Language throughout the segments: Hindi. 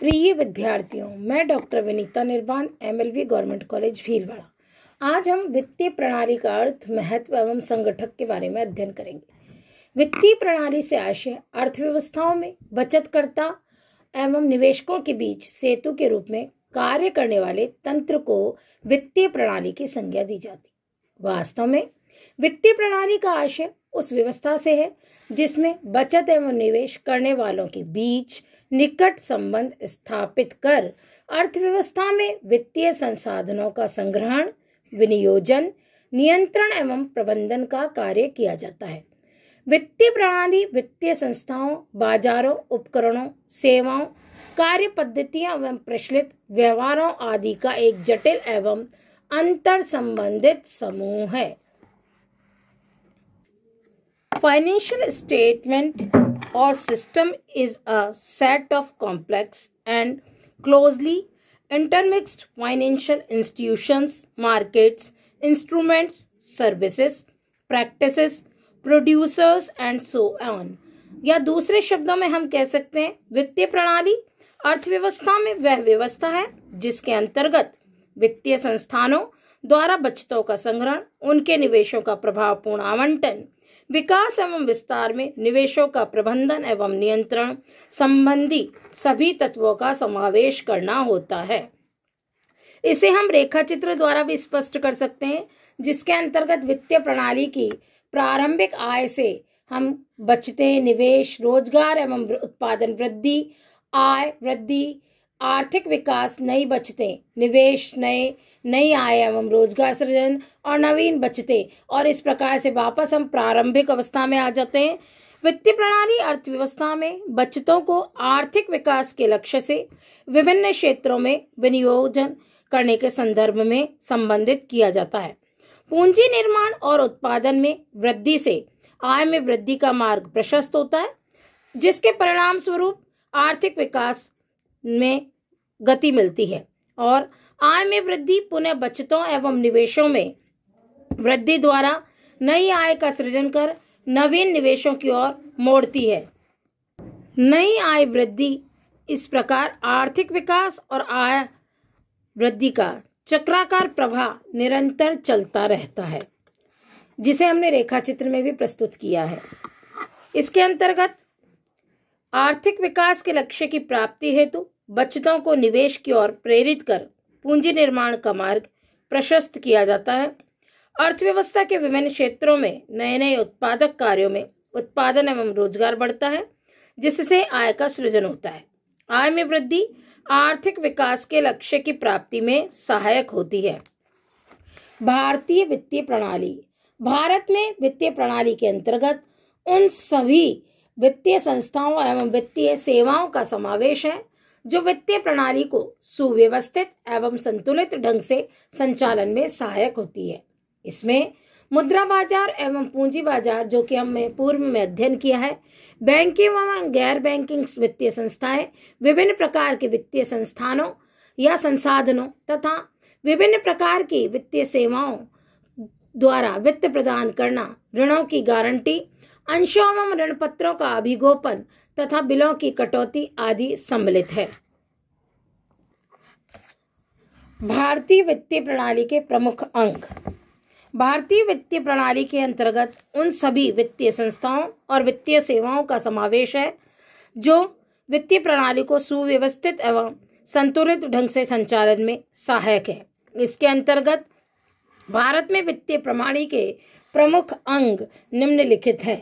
प्रिय विद्यार्थियों मैं डॉक्टर विनीता निर्वाण एमएलवी गवर्नमेंट कॉलेज भीलवाड़ा आज हम वित्तीय प्रणाली का अर्थ महत्व एवं संगठक के बारे में अध्ययन करेंगे वित्तीय प्रणाली से आशय अर्थव्यवस्थाओं में बचतकर्ता एवं निवेशकों के बीच सेतु के रूप में कार्य करने वाले तंत्र को वित्तीय प्रणाली की संज्ञा दी जाती वास्तव में वित्तीय प्रणाली का आशय उस व्यवस्था से है जिसमें बचत एवं निवेश करने वालों के बीच निकट संबंध स्थापित कर अर्थव्यवस्था में वित्तीय संसाधनों का संग्रहण विनियोजन नियंत्रण एवं प्रबंधन का कार्य किया जाता है वित्तीय प्रणाली वित्तीय संस्थाओं बाजारों उपकरणों सेवाओं कार्य पद्धतियों एवं प्रचलित व्यवहारों आदि का एक जटिल एवं अंतर संबंधित समूह है फाइनेंशियल स्टेटमेंट और system is a set of complex and closely intermixed financial institutions markets instruments services practice producers and so on या दूसरे शब्दों में हम कह सकते हैं वित्तीय प्रणाली अर्थव्यवस्था में वह व्यवस्था है जिसके अंतर्गत वित्तीय संस्थानों द्वारा बचतों का संग्रहण उनके निवेशों का प्रभावपूर्ण आवंटन विकास एवं विस्तार में निवेशों का प्रबंधन एवं नियंत्रण संबंधी सभी तत्वों का समावेश करना होता है इसे हम रेखा चित्र द्वारा भी स्पष्ट कर सकते हैं जिसके अंतर्गत वित्तीय प्रणाली की प्रारंभिक आय से हम बचते निवेश रोजगार एवं उत्पादन वृद्धि आय वृद्धि आर्थिक विकास नई बचते निवेश नए नई आय एवं रोजगार सृजन और नवीन बचते और इस प्रकार से वापस हम प्रारंभिक अवस्था में आ जाते हैं वित्तीय प्रणाली अर्थव्यवस्था में बचतों को आर्थिक विकास के लक्ष्य से विभिन्न क्षेत्रों में विनियोजन करने के संदर्भ में संबंधित किया जाता है पूंजी निर्माण और उत्पादन में वृद्धि से आय में वृद्धि का मार्ग प्रशस्त होता है जिसके परिणाम स्वरूप आर्थिक विकास में गति मिलती है और आय में वृद्धि पुनः बचतों एवं निवेशों में वृद्धि द्वारा नई आय का सृजन कर नवीन निवेशों की ओर मोड़ती है नई आय वृद्धि इस प्रकार आर्थिक विकास और आय वृद्धि का चक्राकार प्रभाव निरंतर चलता रहता है जिसे हमने रेखा चित्र में भी प्रस्तुत किया है इसके अंतर्गत आर्थिक विकास के लक्ष्य की प्राप्ति हेतु बचतों को निवेश की ओर प्रेरित कर पूंजी निर्माण का मार्ग प्रशस्त किया जाता है अर्थव्यवस्था के विभिन्न क्षेत्रों में नए नए उत्पादक कार्यों में उत्पादन एवं रोजगार बढ़ता है जिससे आय का सृजन होता है आय में वृद्धि आर्थिक विकास के लक्ष्य की प्राप्ति में सहायक होती है भारतीय वित्तीय प्रणाली भारत में वित्तीय प्रणाली के अंतर्गत उन सभी वित्तीय संस्थाओं एवं वित्तीय सेवाओं का समावेश है जो वित्तीय प्रणाली को सुव्यवस्थित एवं संतुलित ढंग से संचालन में सहायक होती है इसमें मुद्रा बाजार एवं पूंजी बाजार जो कि हमने पूर्व में अध्ययन किया है बैंकिंग एवं गैर बैंकिंग वित्तीय संस्थाएं विभिन्न प्रकार के वित्तीय संस्थानों या संसाधनों तथा विभिन्न प्रकार की वित्तीय सेवाओं द्वारा वित्त प्रदान करना ऋणों की गारंटी अंशों एवं ऋण पत्रों का अभिगोपन तथा बिलों की कटौती आदि सम्मिलित है भारतीय वित्तीय प्रणाली के प्रमुख अंग भारतीय वित्तीय प्रणाली के अंतर्गत उन सभी वित्तीय संस्थाओं और वित्तीय सेवाओं का समावेश है जो वित्तीय प्रणाली को सुव्यवस्थित एवं संतुलित ढंग से संचालन में सहायक है इसके अंतर्गत भारत में वित्तीय प्रणाली के प्रमुख अंग निम्नलिखित हैं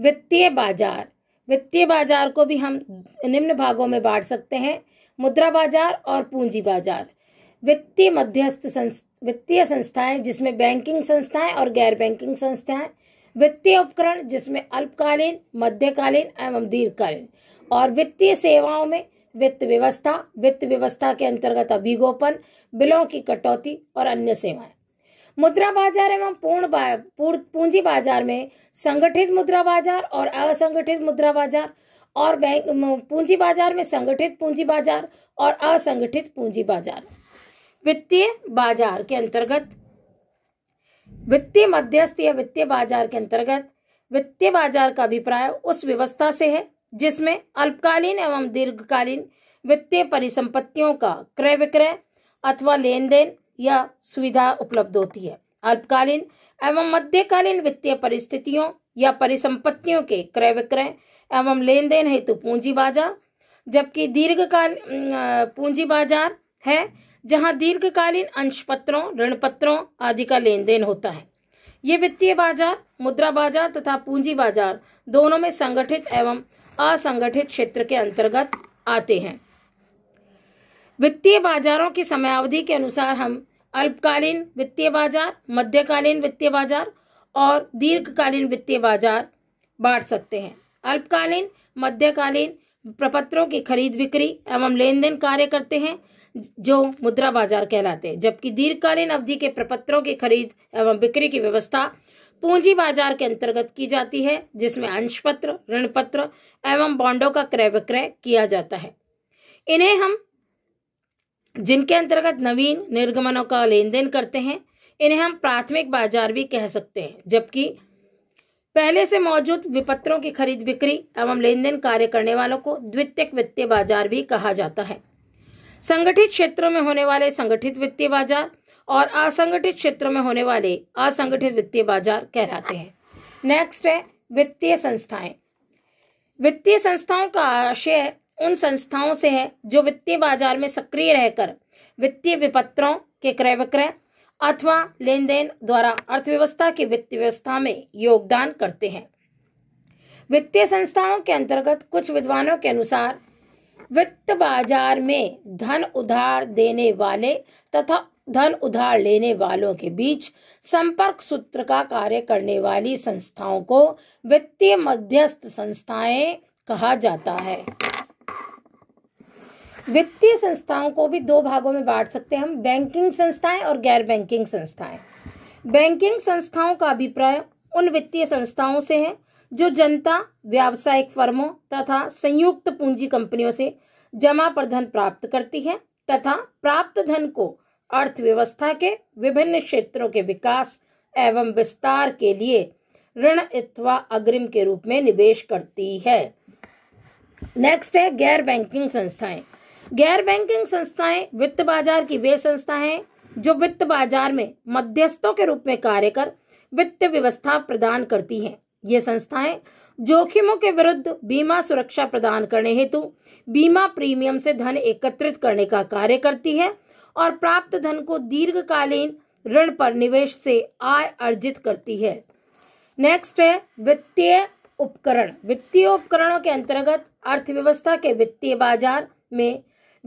वित्तीय बाजार वित्तीय बाजार को भी हम निम्न भागों में बांट सकते हैं मुद्रा बाजार और पूंजी बाजार वित्तीय मध्यस्थ वित्तीय संस्थाएं जिसमें बैंकिंग संस्थाएं और गैर बैंकिंग संस्थाएं वित्तीय उपकरण जिसमें अल्पकालीन मध्यकालीन एवं दीर्घकालीन और वित्तीय सेवाओं में वित्त व्यवस्था वित्त व्यवस्था के अंतर्गत अभिगोपन बिलों की कटौती और अन्य सेवाएं मुद्रा बाजार एवं पूर्ण पूंजी बाजार में संगठित मुद्रा बाजार और असंगठित मुद्रा बाजार और बैंक पूंजी बाजार में संगठित पूंजी बाजार और असंगठित पूंजी बाजार वित्तीय बाजार के अंतर्गत वित्तीय मध्यस्थ या वित्तीय बाजार के अंतर्गत वित्तीय बाजार का अभिप्राय उस व्यवस्था से है जिसमें अल्पकालीन एवं दीर्घकालीन वित्तीय परिसंपत्तियों का क्रय विक्रय अथवा लेन देन या सुविधा उपलब्ध होती है अल्पकालीन एवं मध्यकालीन वित्तीय परिस्थितियों या परिसंपत्तियों के क्रय विक्रय एवं लेन देन हेतु पूंजी बाजार जबकि दीर्घकाल पूंजी बाजार है जहां दीर्घकालीन अंश पत्रों ऋण पत्रों आदि का लेन देन होता है ये वित्तीय बाजार मुद्रा बाजार तथा पूंजी बाजार दोनों में संगठित एवं असंगठित क्षेत्र के अंतर्गत आते हैं वित्तीय बाजारों की समयावधि के अनुसार हम अल्पकालीन वित्तीय बाजार मध्यकालीन वित्तीय बाजार और दीर्घकालीन वित्तीय बाजार बांट सकते हैं अल्पकालीन मध्यकालीन प्रपत्रों की खरीद बिक्री एवं लेन देन कार्य करते हैं जो मुद्रा बाजार कहलाते हैं जबकि दीर्घकालीन अवधि के प्रपत्रों की खरीद एवं बिक्री की व्यवस्था पूंजी बाजार के अंतर्गत की जाती है जिसमें अंशपत्र पत्र एवं बॉन्डों का क्रय विक्रय किया जाता है इन्हें हम जिनके अंतर्गत नवीन निर्गमनों का लेन देन करते हैं इन्हें हम प्राथमिक बाजार भी कह सकते हैं जबकि पहले से मौजूद विपत्रों की खरीद बिक्री एवं लेन देन कार्य करने वालों को द्वितीयक वित्तीय बाजार भी कहा जाता है संगठित क्षेत्रों में होने वाले संगठित वित्तीय बाजार और असंगठित क्षेत्रों में होने वाले असंगठित वित्तीय बाजार कहलाते हैं नेक्स्ट है वित्तीय संस्थाएं वित्तीय संस्थाओं का आशय उन संस्थाओं से है जो वित्तीय बाजार में सक्रिय रहकर वित्तीय विपत्रों के क्रय विक्रय अथवा लेन देन द्वारा अर्थव्यवस्था की वित्त व्यवस्था में योगदान करते हैं वित्तीय संस्थाओं के अंतर्गत कुछ विद्वानों के अनुसार वित्त बाजार में धन उधार देने वाले तथा धन उधार लेने वालों के बीच संपर्क सूत्र का कार्य करने वाली संस्थाओं को वित्तीय मध्यस्थ संस्थाएं कहा जाता है वित्तीय संस्थाओं को भी दो भागों में बांट सकते हैं हम बैंकिंग संस्थाएं और गैर बैंकिंग संस्थाएं बैंकिंग संस्थाओं का अभिप्राय उन वित्तीय संस्थाओं से है जो जनता व्यावसायिक फर्मों तथा संयुक्त पूंजी कंपनियों से जमा पर धन प्राप्त करती है तथा प्राप्त धन को अर्थव्यवस्था के विभिन्न क्षेत्रों के विकास एवं विस्तार के लिए ऋण अथवा अग्रिम के रूप में निवेश करती है नेक्स्ट है गैर बैंकिंग संस्थाएं गैर बैंकिंग संस्थाएं वित्त बाजार की वे संस्थाएं जो वित्त बाजार में मध्यस्थों के रूप में कार्य कर वित्त व्यवस्था प्रदान करती हैं ये संस्थाएं जोखिमों के विरुद्ध बीमा सुरक्षा प्रदान करने हेतु बीमा प्रीमियम से धन एकत्रित करने का कार्य करती है और प्राप्त धन को दीर्घकालीन ऋण पर निवेश से आय अर्जित करती है नेक्स्ट है वित्तीय उपकरण वित्तीय उपकरणों के अंतर्गत अर्थव्यवस्था के वित्तीय बाजार में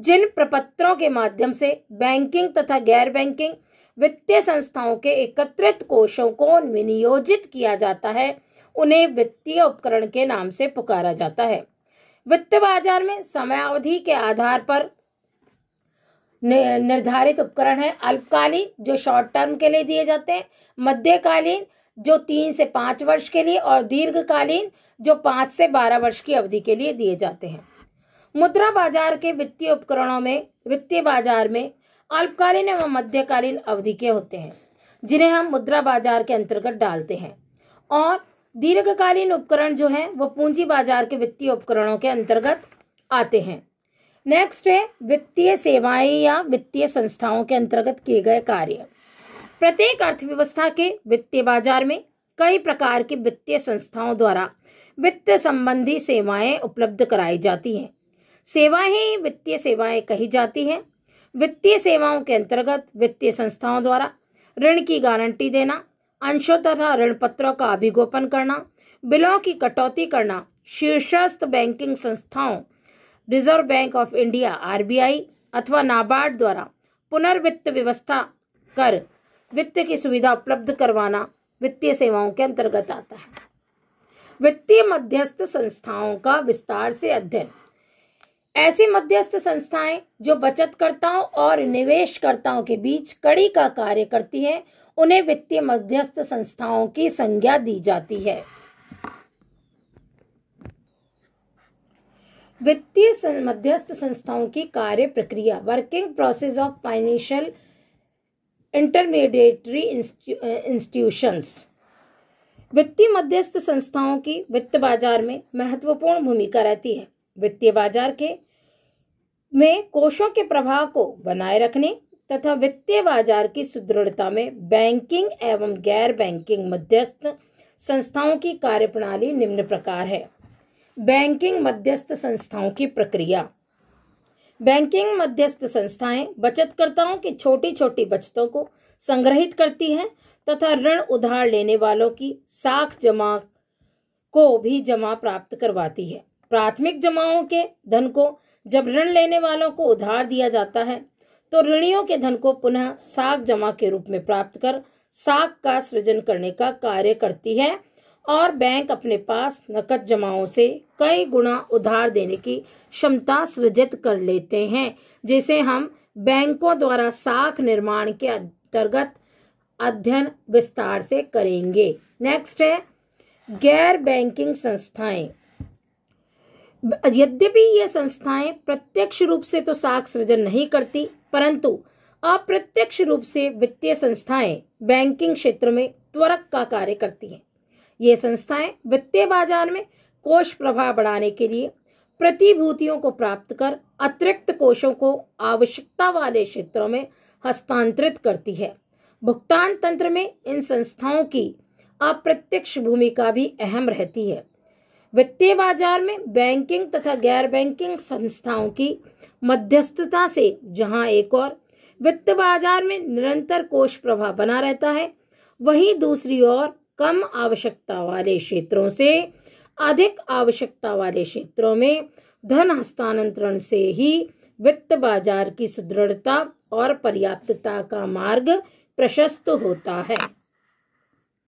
जिन प्रपत्रों के माध्यम से बैंकिंग तथा गैर बैंकिंग वित्तीय संस्थाओं के एकत्रित कोषों को विनियोजित किया जाता है उन्हें वित्तीय उपकरण के नाम से पुकारा जाता है वित्त बाजार में समयावधि के आधार पर निर्धारित उपकरण है अल्पकालीन जो शॉर्ट टर्म के लिए दिए जाते हैं मध्यकालीन जो तीन से पांच वर्ष के लिए और दीर्घकालीन जो पांच से बारह वर्ष की अवधि के लिए दिए जाते हैं मुद्रा बाजार के वित्तीय उपकरणों में वित्तीय बाजार में अल्पकालीन एवं मध्यकालीन अवधि के होते हैं जिन्हें हम मुद्रा बाजार के अंतर्गत डालते हैं और दीर्घकालीन उपकरण जो है वो पूंजी बाजार के वित्तीय उपकरणों के अंतर्गत आते हैं नेक्स्ट है वित्तीय सेवाएं या वित्तीय संस्थाओं के अंतर्गत किए गए कार्य प्रत्येक अर्थव्यवस्था के वित्तीय बाजार में कई प्रकार की वित्तीय संस्थाओं द्वारा वित्त संबंधी सेवाएं उपलब्ध कराई जाती हैं सेवाएं ही वित्तीय सेवाएं कही जाती है वित्तीय सेवाओं के अंतर्गत वित्तीय संस्थाओं द्वारा ऋण की गारंटी देना अंशों तथा ऋण पत्रों का अभिगोपन करना बिलों की कटौती करना शीर्षस्थ बैंकिंग संस्थाओं reserve bank of India R अथवा नाबार्ड द्वारा पुनर्वित्त व्यवस्था कर वित्त की सुविधा उपलब्ध करवाना वित्तीय सेवाओं के अंतर्गत आता है वित्तीय मध्यस्थ संस्थाओं का विस्तार से अध्ययन ऐसी मध्यस्थ संस्थाएं जो बचतकर्ताओं और निवेशकर्ताओं के बीच कड़ी का कार्य करती हैं उन्हें वित्तीय मध्यस्थ संस्थाओं की संज्ञा दी जाती है वित्तीय मध्यस्थ संस्थाओं की कार्य प्रक्रिया working process of financial intermediary institutions वित्तीय मध्यस्थ संस्थाओं की वित्त बाजार में महत्वपूर्ण भूमिका रहती है वित्तीय बाजार के में कोषों के प्रभाव को बनाए रखने तथा वित्तीय बाजार की सुदृढ़ता में बैंकिंग एवं गैर बैंकिंग मध्यस्थ संस्थाओं की कार्यप्रणाली निम्न प्रकार है बैंकिंग मध्यस्थ संस्थाओं की प्रक्रिया बैंकिंग मध्यस्थ संस्थाएं बचतकर्ताओं की छोटी छोटी बचतों को संग्रहित करती हैं तथा ऋण उधार लेने वालों की साख जमा को भी जमा प्राप्त करवाती है प्राथमिक जमाओं के धन को जब ऋण लेने वालों को उधार दिया जाता है तो ऋणियों के धन को पुनः साग जमा के रूप में प्राप्त कर साग का सृजन करने का कार्य करती है और बैंक अपने पास नकद जमाओं से कई गुना उधार देने की क्षमता सृजित कर लेते हैं जिसे हम बैंकों द्वारा साख निर्माण के अंतर्गत अध्ययन विस्तार से करेंगे नेक्स्ट है गैर बैंकिंग संस्थाएं यद्यपि ये संस्थाएं प्रत्यक्ष रूप से तो साख सृजन नहीं करती परंतु अप्रत्यक्ष रूप से वित्तीय संस्थाएं बैंकिंग क्षेत्र में त्वरक का कार्य करती हैं ये संस्थाएं वित्तीय बाजार में कोष प्रभाव बढ़ाने के लिए प्रतिभूतियों को प्राप्त कर अतिरिक्त कोषों को आवश्यकता वाले क्षेत्रों में हस्तांतरित करती है भुगतान तंत्र में इन संस्थाओं की अप्रत्यक्ष भूमिका भी अहम रहती है वित्तीय बाजार में बैंकिंग तथा गैर बैंकिंग संस्थाओं की मध्यस्थता से जहां एक और वित्त बाजार में निरंतर कोष प्रभाव बना रहता है वहीं दूसरी ओर कम आवश्यकता वाले क्षेत्रों से अधिक आवश्यकता वाले क्षेत्रों में धन हस्तांतरण से ही वित्त बाजार की सुदृढ़ता और पर्याप्तता का मार्ग प्रशस्त होता है